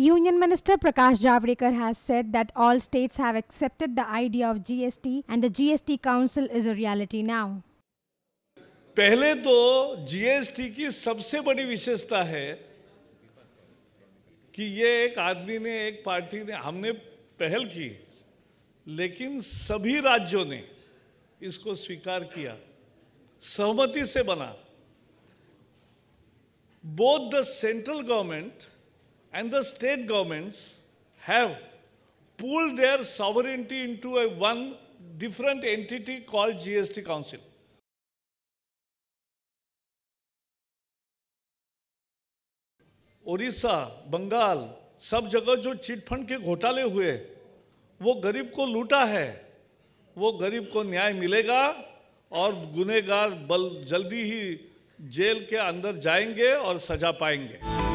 Union Minister Prakash Javadekar has said that all states have accepted the idea of GST and the GST Council is a reality now. पहले तो GST की सबसे बड़ी विशेषता है कि ये एक आदमी ने एक पार्टी ने हमने पहल की लेकिन सभी राज्यों ने इसको स्वीकार किया सहमति से बना both the central government and the state governments have pulled their sovereignty into a one different entity called GST Council. Odisha Bengal सब जगह जो चिट फंड के घोटाले हुए वो गरीब को लूटा है वो गरीब को न्याय मिलेगा और गुनेगार बल जल्दी ही जेल के अंदर जाएंगे और सजा पाएंगे